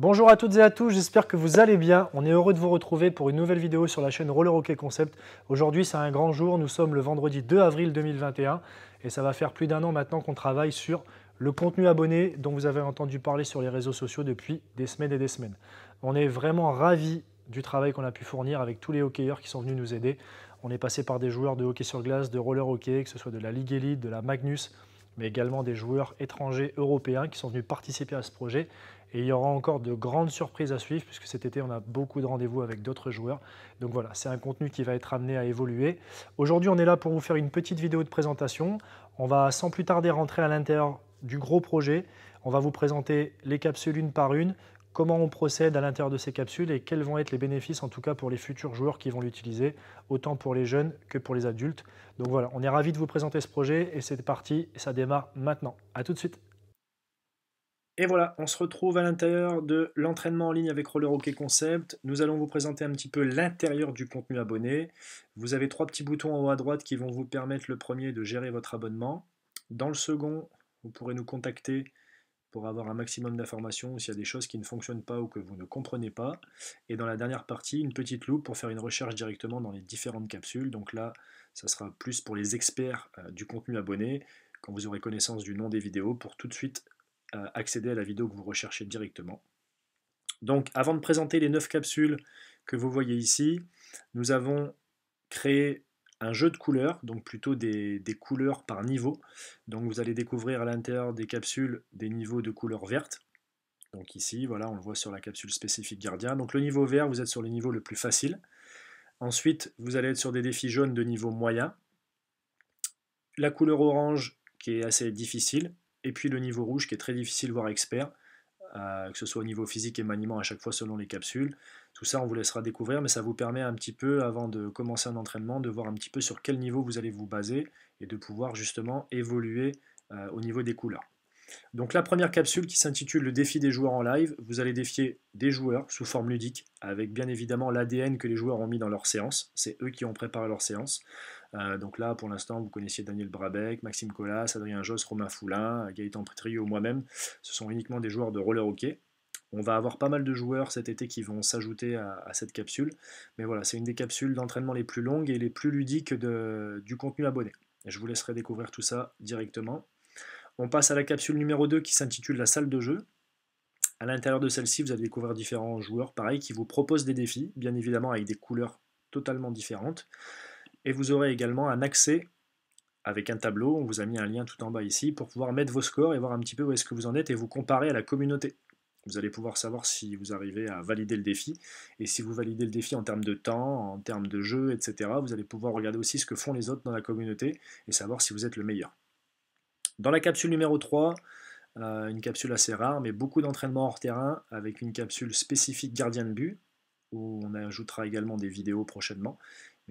Bonjour à toutes et à tous, j'espère que vous allez bien. On est heureux de vous retrouver pour une nouvelle vidéo sur la chaîne Roller Hockey Concept. Aujourd'hui, c'est un grand jour, nous sommes le vendredi 2 avril 2021 et ça va faire plus d'un an maintenant qu'on travaille sur le contenu abonné dont vous avez entendu parler sur les réseaux sociaux depuis des semaines et des semaines. On est vraiment ravis du travail qu'on a pu fournir avec tous les hockeyeurs qui sont venus nous aider. On est passé par des joueurs de hockey sur glace, de roller hockey, que ce soit de la Ligue Elite, de la Magnus, mais également des joueurs étrangers européens qui sont venus participer à ce projet et il y aura encore de grandes surprises à suivre, puisque cet été, on a beaucoup de rendez-vous avec d'autres joueurs. Donc voilà, c'est un contenu qui va être amené à évoluer. Aujourd'hui, on est là pour vous faire une petite vidéo de présentation. On va sans plus tarder rentrer à l'intérieur du gros projet. On va vous présenter les capsules une par une, comment on procède à l'intérieur de ces capsules et quels vont être les bénéfices, en tout cas pour les futurs joueurs qui vont l'utiliser, autant pour les jeunes que pour les adultes. Donc voilà, on est ravis de vous présenter ce projet et c'est parti, ça démarre maintenant. A tout de suite et voilà, on se retrouve à l'intérieur de l'entraînement en ligne avec Roller Hockey Concept. Nous allons vous présenter un petit peu l'intérieur du contenu abonné. Vous avez trois petits boutons en haut à droite qui vont vous permettre le premier de gérer votre abonnement. Dans le second, vous pourrez nous contacter pour avoir un maximum d'informations s'il y a des choses qui ne fonctionnent pas ou que vous ne comprenez pas. Et dans la dernière partie, une petite loupe pour faire une recherche directement dans les différentes capsules. Donc là, ça sera plus pour les experts euh, du contenu abonné, quand vous aurez connaissance du nom des vidéos, pour tout de suite accéder à la vidéo que vous recherchez directement. Donc avant de présenter les 9 capsules que vous voyez ici, nous avons créé un jeu de couleurs, donc plutôt des, couleurs par niveau. Donc vous allez découvrir à l'intérieur des capsules des niveaux de couleurs vertes. Donc ici, voilà, on le voit sur la capsule spécifique gardien. Donc le niveau vert, vous êtes sur le niveau le plus facile. Ensuite, vous allez être sur des défis jaunes de niveau moyen. La couleur orange, qui est assez difficile et puis le niveau rouge qui est très difficile, voire expert, euh, que ce soit au niveau physique et maniement à chaque fois selon les capsules. Tout ça, on vous laissera découvrir, mais ça vous permet un petit peu, avant de commencer un entraînement, de voir un petit peu sur quel niveau vous allez vous baser et de pouvoir justement évoluer euh, au niveau des couleurs. Donc la première capsule qui s'intitule le défi des joueurs en live, vous allez défier des joueurs sous forme ludique, avec bien évidemment l'ADN que les joueurs ont mis dans leur séance, c'est eux qui ont préparé leur séance. Euh, donc là, pour l'instant, vous connaissiez Daniel Brabec, Maxime Collas, Adrien Joss, Romain Foulin, Gaëtan Pretrio, moi-même. Ce sont uniquement des joueurs de roller hockey. On va avoir pas mal de joueurs cet été qui vont s'ajouter à, cette capsule. Mais voilà, c'est une des capsules d'entraînement les plus longues et les plus ludiques du contenu abonné. je vous laisserai découvrir tout ça directement. On passe à la capsule numéro 2 qui s'intitule La salle de jeu. À l'intérieur de celle-ci, vous allez découvrir différents joueurs, pareil, qui vous proposent des défis, bien évidemment avec des couleurs totalement différentes. Et vous aurez également un accès avec un tableau, on vous a mis un lien tout en bas ici, pour pouvoir mettre vos scores et voir un petit peu où est-ce que vous en êtes et vous comparer à la communauté. Vous allez pouvoir savoir si vous arrivez à valider le défi, et si vous validez le défi en termes de temps, en termes de jeu, etc. Vous allez pouvoir regarder aussi ce que font les autres dans la communauté et savoir si vous êtes le meilleur. Dans la capsule numéro 3, euh, une capsule assez rare, mais beaucoup d'entraînement hors terrain avec une capsule spécifique gardien de but, où on ajoutera également des vidéos prochainement,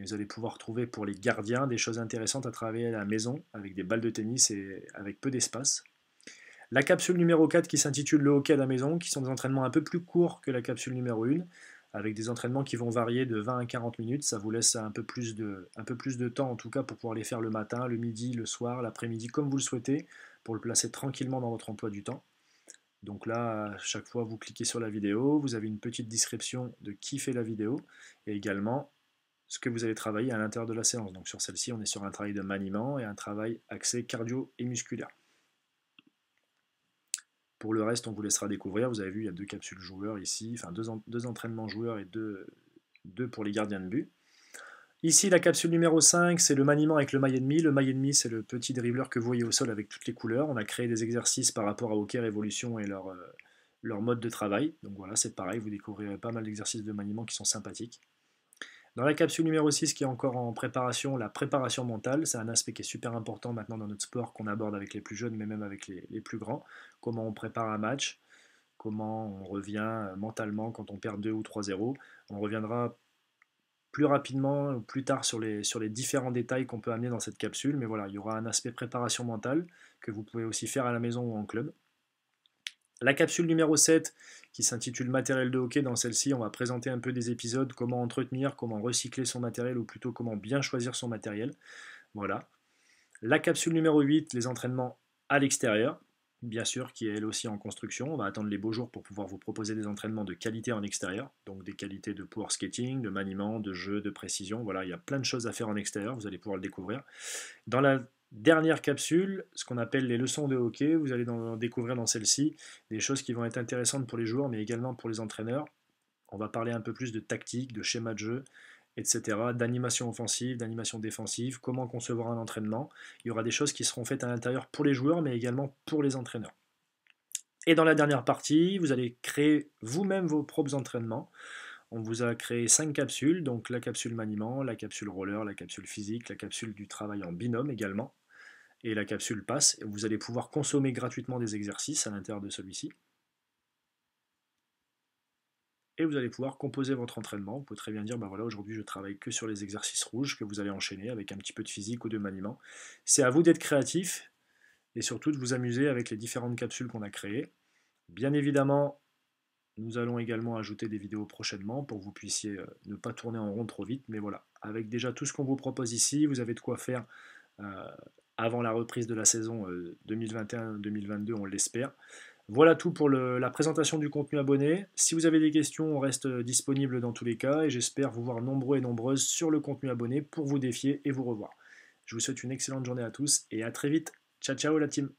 vous allez pouvoir trouver pour les gardiens des choses intéressantes à travailler à la maison avec des balles de tennis et avec peu d'espace. La capsule numéro 4 qui s'intitule le hockey à la maison, qui sont des entraînements un peu plus courts que la capsule numéro 1, avec des entraînements qui vont varier de 20 à 40 minutes. Ça vous laisse un peu plus de, un peu plus de temps en tout cas pour pouvoir les faire le matin, le midi, le soir, l'après-midi, comme vous le souhaitez, pour le placer tranquillement dans votre emploi du temps. Donc là, à chaque fois, vous cliquez sur la vidéo, vous avez une petite description de qui fait la vidéo et également ce que vous allez travailler à l'intérieur de la séance. Donc sur celle-ci, on est sur un travail de maniement et un travail axé cardio et musculaire. Pour le reste, on vous laissera découvrir. Vous avez vu, il y a deux capsules joueurs ici, enfin deux, deux entraînements joueurs et deux, deux pour les gardiens de but. Ici, la capsule numéro 5, c'est le maniement avec le maillet demi. Le maillet demi, c'est le petit dribbleur que vous voyez au sol avec toutes les couleurs. On a créé des exercices par rapport à Hockey Révolution et leur, euh, leur mode de travail. Donc voilà, c'est pareil, vous découvrirez pas mal d'exercices de maniement qui sont sympathiques. Dans la capsule numéro 6 qui est encore en préparation, la préparation mentale, c'est un aspect qui est super important maintenant dans notre sport qu'on aborde avec les plus jeunes, mais même avec les, plus grands. Comment on prépare un match, comment on revient euh, mentalement quand on perd 2 ou 3-0. On reviendra plus rapidement, ou plus tard sur les, sur les différents détails qu'on peut amener dans cette capsule. Mais voilà, il y aura un aspect préparation mentale que vous pouvez aussi faire à la maison ou en club. La capsule numéro 7 qui s'intitule Matériel de hockey, dans celle-ci on va présenter un peu des épisodes, comment entretenir, comment recycler son matériel ou plutôt comment bien choisir son matériel. Voilà. La capsule numéro 8, les entraînements à l'extérieur, bien sûr, qui est elle aussi en construction. On va attendre les beaux jours pour pouvoir vous proposer des entraînements de qualité en extérieur, donc des qualités de power skating, de maniement, de jeu, de précision. Voilà, il y a plein de choses à faire en extérieur, vous allez pouvoir le découvrir. Dans la dernière capsule, ce qu'on appelle les leçons de hockey. Vous allez découvrir dans celle-ci des choses qui vont être intéressantes pour les joueurs, mais également pour les entraîneurs. On va parler un peu plus de tactique, de schéma de jeu, etc., d'animation offensive, d'animation défensive, comment concevoir un entraînement. Il y aura des choses qui seront faites à l'intérieur pour les joueurs, mais également pour les entraîneurs. Et dans la dernière partie, vous allez créer vous-même vos propres entraînements. On vous a créé cinq capsules, donc la capsule maniement, la capsule roller, la capsule physique, la capsule du travail en binôme également et la capsule passe. Et vous allez pouvoir consommer gratuitement des exercices à l'intérieur de celui-ci. Et vous allez pouvoir composer votre entraînement. Vous pouvez très bien dire, ben voilà, aujourd'hui je travaille que sur les exercices rouges que vous allez enchaîner avec un petit peu de physique ou de maniement. C'est à vous d'être créatif et surtout de vous amuser avec les différentes capsules qu'on a créées. Bien évidemment, nous allons également ajouter des vidéos prochainement pour que vous puissiez euh, ne pas tourner en rond trop vite. Mais voilà, avec déjà tout ce qu'on vous propose ici, vous avez de quoi faire euh, avant la reprise de la saison 2021-2022, euh, on l'espère. Voilà tout pour la présentation du contenu abonné. Si vous avez des questions, on reste euh, disponible dans tous les cas et j'espère vous voir nombreux et nombreuses sur le contenu abonné pour vous défier et vous revoir. Je vous souhaite une excellente journée à tous et à très vite. Ciao ciao la team